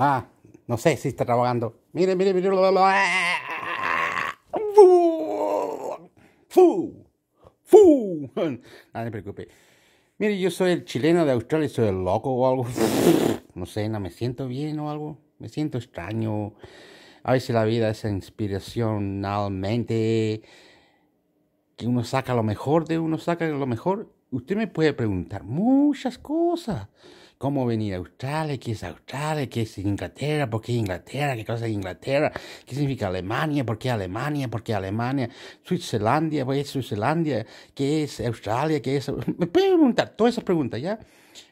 Ah, no sé si está trabajando. Mire, mire, mire. lo ¡Fu! ¡Fu! ¡Fu! Ah, me preocupe. Mire, yo soy el chileno de Australia, y soy el loco o algo. No sé, no me siento bien o algo. Me siento extraño. A ver si la vida es inspiracionalmente que uno saca lo mejor de uno, saca lo mejor usted me puede preguntar muchas cosas. ¿Cómo venir a Australia? ¿Qué es Australia? ¿Qué es Inglaterra? ¿Por qué Inglaterra? ¿Qué cosa es Inglaterra? ¿Qué significa Alemania? ¿Por qué Alemania? ¿Por qué Alemania? ¿Suizelandia? ¿Por qué Suizelandia? ¿Qué es Australia? ¿Qué es...? Me puede preguntar todas esas preguntas, ¿ya?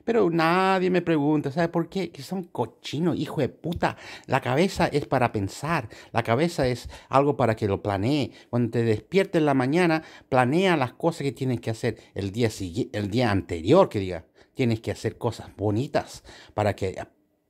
Pero nadie me pregunta, ¿sabes por qué? Que son cochinos, hijo de puta. La cabeza es para pensar, la cabeza es algo para que lo planee. Cuando te despiertes en la mañana, planea las cosas que tienes que hacer el día, el día anterior, que diga. Tienes que hacer cosas bonitas para que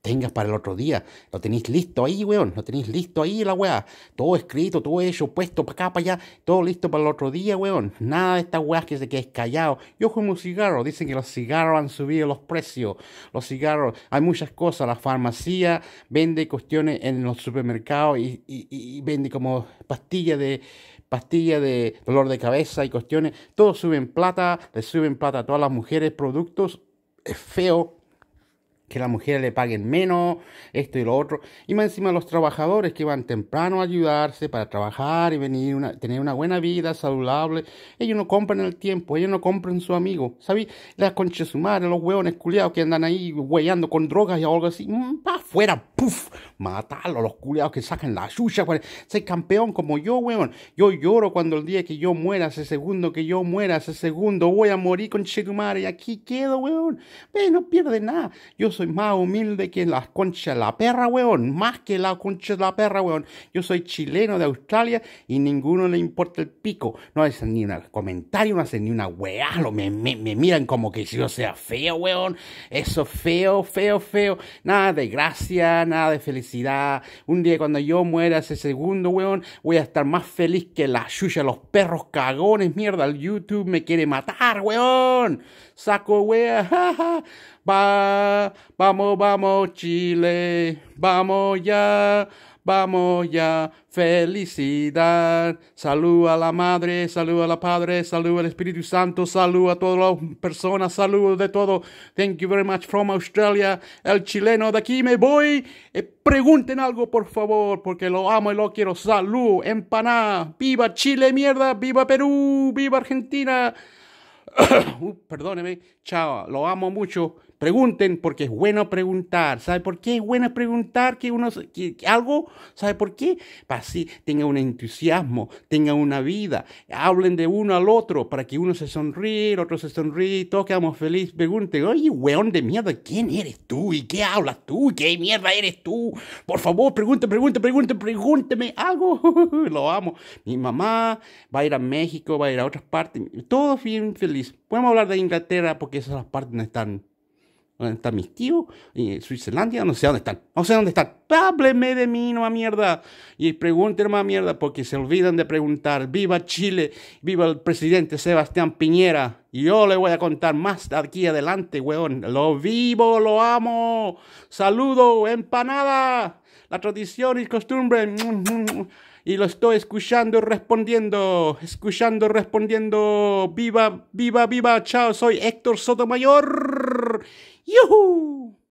tengas para el otro día. Lo tenéis listo ahí, weón. Lo tenéis listo ahí, la weá. Todo escrito, todo hecho, puesto para acá, para allá. Todo listo para el otro día, weón. Nada de estas weas que se quedes callado. Yo como un cigarro. Dicen que los cigarros han subido los precios. Los cigarros. Hay muchas cosas. La farmacia vende cuestiones en los supermercados y, vende como pastillas de de dolor de cabeza y cuestiones. Todo suben plata, le suben plata a todas las mujeres, productos. Es feo, que las mujeres le paguen menos, esto y lo otro. Y más encima los trabajadores que van temprano a ayudarse para trabajar y venir tener una buena vida saludable. Ellos no compran el tiempo, ellos no compran su amigo. ¿Sabes? Las conchas los hueones culiados que andan ahí hueando con drogas y algo así. Mm, pa' afuera, puf, matarlos, los culiados que sacan la suya. Pues. soy campeón como yo, hueón. Yo lloro cuando el día que yo muera, ese segundo que yo muera, ese segundo voy a morir con y aquí quedo, hueón. Ve, no pierde nada. Yo soy más humilde que las concha de la perra, weón. Más que las concha de la perra, weón. Yo soy chileno de Australia y ninguno le importa el pico. No hacen ni un comentario, no hacen ni una weá. me, miran como que si yo sea feo, weón. Eso feo, feo, feo. Nada de gracia, nada de felicidad. Un día cuando yo muera ese segundo, weón, voy a estar más feliz que la de los perros cagones, mierda. El YouTube me quiere matar, weón. Saco weá. jaja. Vamos, vamos, Chile, vamos ya, vamos ya, felicidad. Salud a la Madre, salud a la Padre, salud al Espíritu Santo, salud a todas las personas, salud de todo. Thank you very much from Australia. El chileno de aquí me voy. Eh, pregunten algo, por favor, porque lo amo y lo quiero. Salud, empaná, viva Chile, mierda, viva Perú, viva Argentina. Uh, perdóneme, chao, lo amo mucho. Pregunten porque es bueno preguntar. ¿Sabe por qué es bueno preguntar que uno que, algo? ¿Sabe por qué? Para así tenga un entusiasmo, tenga una vida. Hablen de uno al otro para que uno se sonríe, el otro se sonríe, todos quedamos felices. Pregunten, oye, weón de mierda, ¿quién eres tú? ¿Y qué hablas tú? ¿Qué mierda eres tú? Por favor, pregunte, pregunte, pregunte, pregúnteme algo. Lo amo. Mi mamá va a ir a México, va a ir a otras partes. Todo bien feliz. Podemos hablar de Inglaterra porque esas partes no están ¿Dónde están mis tíos? en eh, Suizelandia no sé dónde están. No sé dónde están. Hábleme de mí, no a mierda. Y pregúntenme a mierda porque se olvidan de preguntar. Viva Chile, viva el presidente Sebastián Piñera. Y yo le voy a contar más aquí adelante, weón. Lo vivo, lo amo. Saludo, empanada. La tradición y costumbre. Y lo estoy escuchando, respondiendo, escuchando, respondiendo. Viva, viva, viva. Chao, soy Héctor Sotomayor. 哟呼。